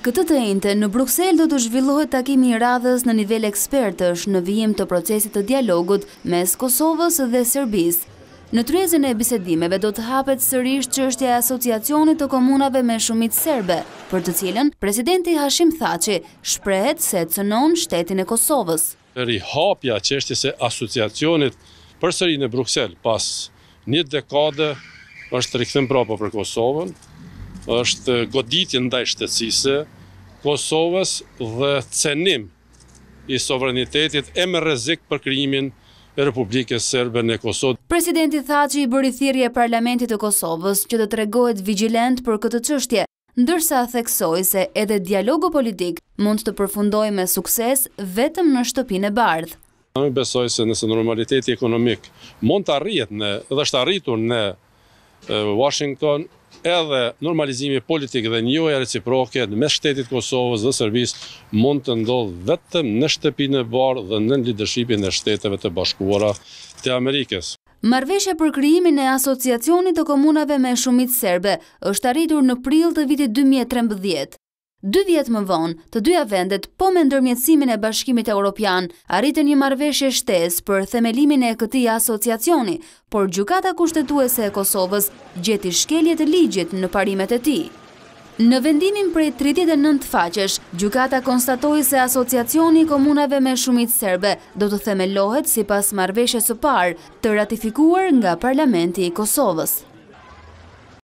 Këtë të ente, në Bruxelles do të zhvillohet takimi i radhës në nivel ekspertësh në vijim të procesit të dialogut mes Kosovës dhe Serbis. Në trezën e bisedimeve do të hapet sërish qështja e asociacionit të komunave me shumit serbe, për të cilën, presidenti Hashim Thaci shprehet se të cënon shtetin e Kosovës. i hapja qështjës e asociacionit për sëri në Bruxelles pas një dekade është rikëthim prapo për Kosovën, është goditje ndaj shtetësise, Kosovës dhe cenim i sovranitetit e me rezik për krimin e Republikës Serbe në Kosovë. Presidenti tha që i bëri thirje parlamentit të Kosovës që të tregohet vigilent për këtë qështje, ndërsa theksoj se edhe dialogu politik mund të përfundoj me sukses vetëm në shtëpin e bardhë. Në me besoj se nëse normaliteti ekonomik mund të arritë në, shtë arritur në Washington, edhe normalizimi politik dhe njoja reciproke me shtetit Kosovës dhe Servis mund të ndodhë vetëm në shtepin e barë dhe në lidershipin e shteteve të bashkuara të Amerikës. Marveshe për kryimin e asociacionit të komunave me shumit serbe është arritur në pril të vitit 2013. Dë vjetë më vonë, të dyja vendet, po me ndërmjetësimin e bashkimit e Europian, arritë një marveshje shtes për themelimin e këti asociacioni, por gjukata kushtetuese e Kosovës gjeti shkeljet e ligjit në parimet e ti. Në vendimin për 39 faqesh, gjukata konstatoi se asociacioni komunave me shumit serbe do të themelohet si pas marveshje së parë të ratifikuar nga parlamenti i Kosovës.